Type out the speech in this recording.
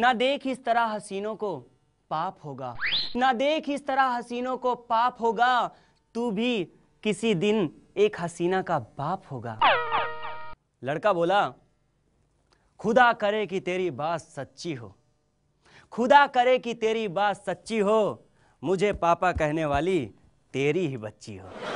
ना देख इस तरह हसीनों को पाप होगा ना देख इस तरह हसीनों को पाप होगा तू भी किसी दिन एक हसीना का बाप होगा लड़का बोला खुदा करे कि तेरी बात सच्ची हो खुदा करे कि तेरी बात सच्ची हो मुझे पापा कहने वाली तेरी ही बच्ची हो